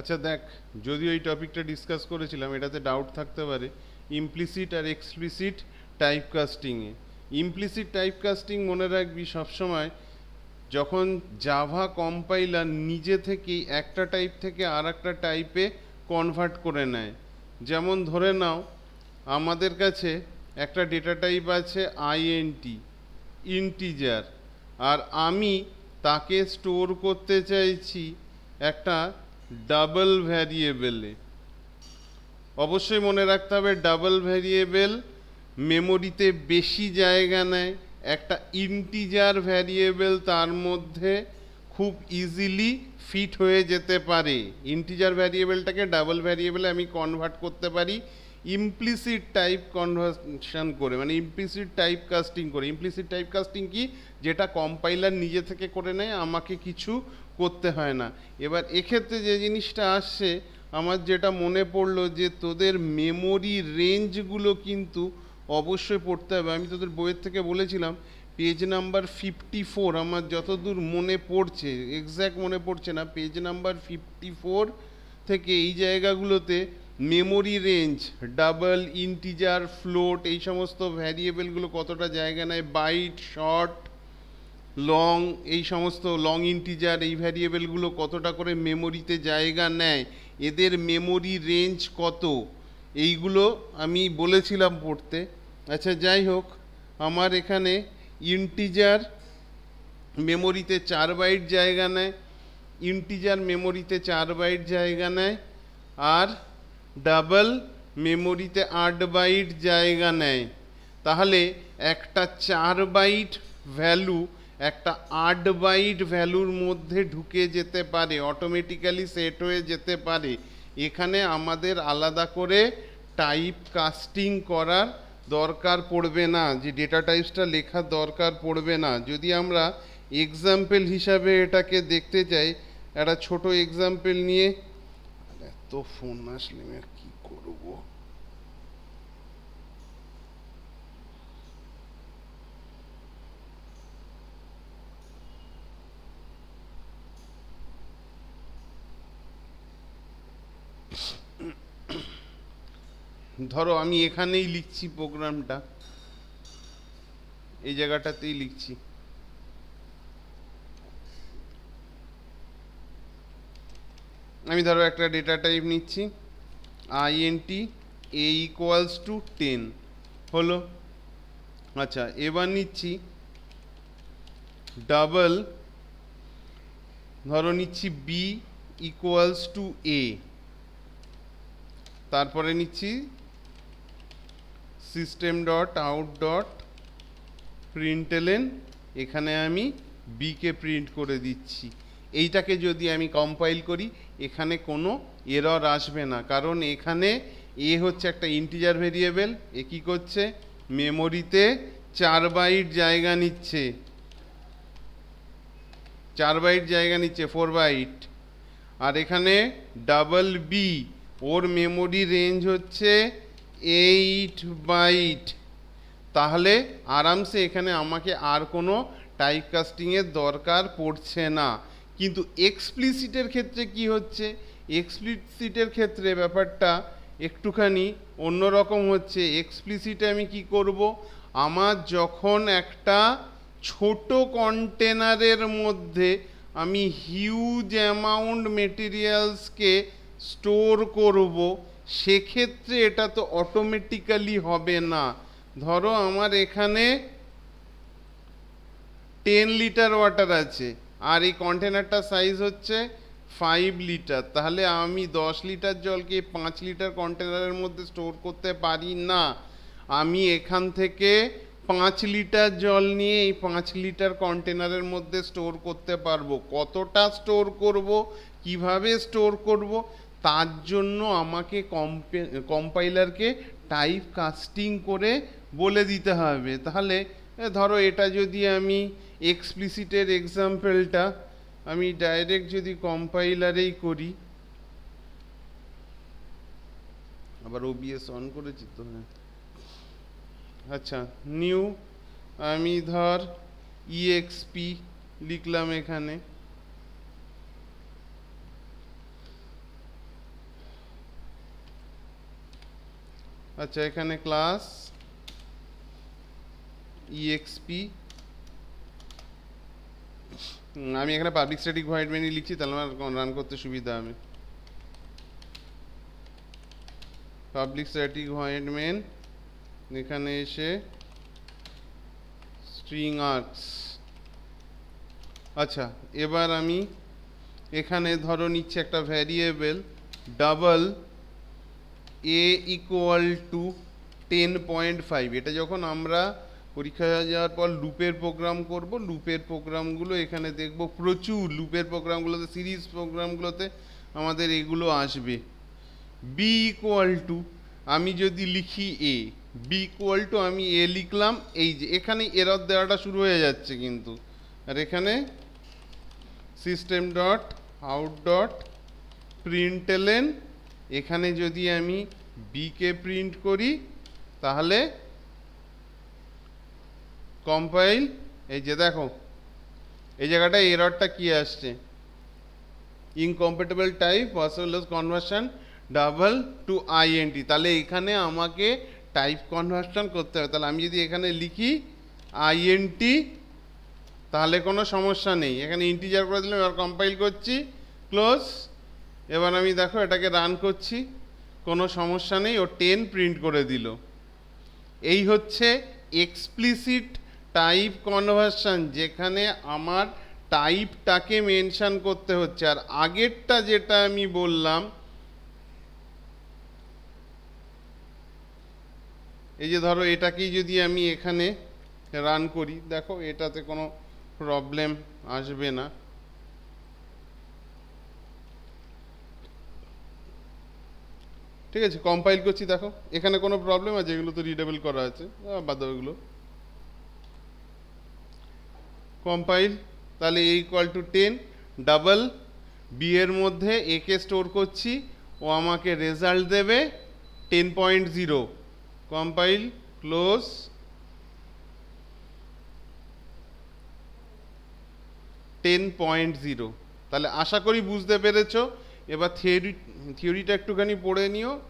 আচ্ছা দেখ যদি ওই টপিকটা ডিসকাস করেছিলাম এটাতে ডাউট থাকতে পারে ইমপ্লিসিট আর এক্সপ্লিসিট টাইপ কাস্টিংয়ে ইমপ্লিসিট টাইপ কাস্টিং মনে রাখবি সবসময় যখন জাভা কম্পাইলার নিজে থেকেই একটা টাইপ থেকে আর একটা টাইপে কনভার্ট করে নেয় যেমন ধরে নাও আমাদের কাছে একটা ডেটা টাইপ আছে আইএনটি ইন্টিজার আর আমি তাকে স্টোর করতে চাইছি একটা ডাবল ভ্যারিয়েবেলে অবশ্যই মনে রাখতে হবে ডাবল ভ্যারিয়েবেল মেমোরিতে বেশি জায়গা নেয় একটা ইন্টিজার ভ্যারিয়েবেল তার মধ্যে খুব ইজিলি ফিট হয়ে যেতে পারে ইন্টিজার ভ্যারিয়েবেলটাকে ডাবল ভ্যারিয়েবেলে আমি কনভার্ট করতে পারি ইমপ্লিসিট টাইপ কনভার্সন করে মানে ইমপ্লিসিট টাইপ কাস্টিং করে ইমপ্লিসিট টাইপ কাস্টিং কি যেটা কম্পাইলার নিজে থেকে করে নেয় আমাকে কিছু করতে হয় না এবার এক্ষেত্রে যে জিনিসটা আসছে আমার যেটা মনে পড়লো যে তোদের মেমোরি রেঞ্জগুলো কিন্তু অবশ্যই পড়তে হবে আমি তোদের বইয়ের থেকে বলেছিলাম পেজ নাম্বার ফিফটি ফোর আমার যতদূর মনে পড়ছে এক্স্যাক্ট মনে পড়ছে না পেজ নাম্বার ফিফটি ফোর থেকে এই জায়গাগুলোতে memory range double integer float এই সমস্ত ভ্যারিয়েবলগুলো কতটা জায়গা নেয় বাইট শর্ট লং এই সমস্ত লং ইন্টিজার এই ভ্যারিয়েবলগুলো কতটা করে মেমোরিতে জায়গা নেয় এদের মেমোরি রেঞ্জ কত এইগুলো আমি বলেছিলাম পড়তে আচ্ছা যাই হোক আমার এখানে ইন্টিজার মেমোরিতে চার বাইট জায়গা নেয় ইন্টিজার মেমোরিতে চার বাইট জায়গা নেয় আর ডাবল মেমোরিতে আট বাইট জায়গা নেয় তাহলে একটা চার বাইট ভ্যালু একটা আট বাইট ভ্যালুর মধ্যে ঢুকে যেতে পারে অটোমেটিক্যালি সেট হয়ে যেতে পারে এখানে আমাদের আলাদা করে টাইপ কাস্টিং করার দরকার পড়বে না যে ডেটা টাইপসটা লেখার দরকার পড়বে না যদি আমরা এক্সাম্পল হিসাবে এটাকে দেখতে চাই একটা ছোট এক্সাম্পল নিয়ে এত ফোন আসলে আমি কি করবো ধরো আমি এখানেই লিখছি প্রোগ্রামটা এই জায়গাটাতেই লিখছি আমি ধরো একটা ডেটা টাইপ নিচ্ছি INT a equals to ten হলো আচ্ছা এবার নিচ্ছি ডাবল ধরো নিচ্ছি বি ইকুয়ালস টু এ তারপরে নিচ্ছি system dot out dot println এখানে আমি বিকে প্রিন্ট করে দিচ্ছি এইটাকে যদি আমি কম্পাইল করি এখানে কোনো এরর আসবে না কারণ এখানে এ হচ্ছে একটা ইন্টিজার ভেরিয়েবেল এ কী করছে মেমোরিতে চার বাইট জায়গা নিচ্ছে চার বাইট জায়গা নিচ্ছে ফোর বাইট আর এখানে ডাবল বি ওর মেমোরি রেঞ্জ হচ্ছে এইট বাইট তাহলে আরামসে এখানে আমাকে আর কোনো টাইপ কাস্টিংয়ের দরকার পড়ছে না কিন্তু এক্সপ্লিসিটের ক্ষেত্রে কি হচ্ছে এক্সপ্লিসিটের ক্ষেত্রে ব্যাপারটা একটুখানি অন্যরকম হচ্ছে এক্সপ্লিসিটে আমি কি করব আমার যখন একটা ছোট কন্টেনারের মধ্যে আমি হিউজ অ্যামাউন্ট মেটেরিয়ালসকে স্টোর করব সেক্ষেত্রে এটা তো অটোমেটিক্যালি হবে না ধরো আমার এখানে টেন লিটার ওয়াটার আছে আর এই কন্টেনারটার সাইজ হচ্ছে ফাইভ লিটার তাহলে আমি দশ লিটার জলকে পাঁচ লিটার কন্টেনারের মধ্যে স্টোর করতে পারি না আমি এখান থেকে পাঁচ লিটার জল নিয়ে এই পাঁচ লিটার কন্টেনারের মধ্যে স্টোর করতে পারবো কতটা স্টোর করব কিভাবে স্টোর করব তার জন্য আমাকে কম্পাইলারকে টাইপ কাস্টিং করে বলে দিতে হবে তাহলে ধরো এটা যদি আমি एक्सप्लीसिटेड एग्जांपलটা আমি ডাইরেক্ট যদি কম্পাইলারেই করি আবার ओबीएस অন করেছি তো না হ্যাঁ। আচ্ছা নিউ আমি ধর এক্সপি e লিখলাম এখানে আচ্ছা এখানে ক্লাস এক্সপি e আমি এখানে পাবলিক স্ট্যাটিক হোয়াইট মেনি লিখছি তাহলে আমার রান করতে সুবিধা হবে পাবলিক স্ট্যাটিক হোয়াইট মেন এখানে এসে স্ট্রিং আর্কস আচ্ছা এবার আমি এখানে ধরো নিচ্ছে একটা variable double a equal to ten point five এটা যখন আমরা পরীক্ষা যাওয়ার পর লুপের প্রোগ্রাম করব লুপের প্রোগ্রামগুলো এখানে দেখব প্রচুর লুপের প্রোগ্রামগুলোতে সিরিজ প্রোগ্রামগুলোতে আমাদের এগুলো আসবে বি ইকুয়াল টু আমি যদি লিখি এ বি ইকুয়াল টু আমি এ লিখলাম এই যে এখানে এরর দেওয়াটা শুরু হয়ে যাচ্ছে কিন্তু আর এখানে system dot out dot println এখানে যদি আমি বিকে প্রিন্ট করি তাহলে কম্পাইল এই যে দেখো এই জায়গাটায় এরটা কি আসছে incompatible type personal conversion double to INT তাহলে এখানে আমাকে টাইপ কনভার্সন করতে হবে তাহলে আমি যদি এখানে লিখি আইএনটি তাহলে কোনো সমস্যা নেই এখানে ইন্টিজার করে দিলাম এবার কম্পাইল করছি ক্লোজ এবার আমি দেখো এটাকে রান করছি কোনো সমস্যা নেই ও টেন প্রিন্ট করে দিল এই হচ্ছে এক্সপ্লিসিট টাইপ কনভার্সন যেখানে আমার টাইপটাকে মেনশান করতে হচ্ছে আর আগেরটা যেটা আমি বললাম এই যে ধরো এটাকেই যদি আমি এখানে রান করি দেখো এটাতে কোনো প্রবলেম আসবে না ঠিক আছে কম্পাইল করছি দেখো এখানে কোনো প্রবলেম আছে এগুলো তো রিডেবল করা আছে বাদ ওগুলো কম্পাইল তাহলে এই equal to ten double b এর মধ্যে কে স্টোর করছি ও আমাকে রেজাল্ট দেবে ten point zero compile close ten point zero তাহলে আশা করি বুঝতে পেরেছ এবার থিওরি থিওরিটা একটুখানি পড়ে নিও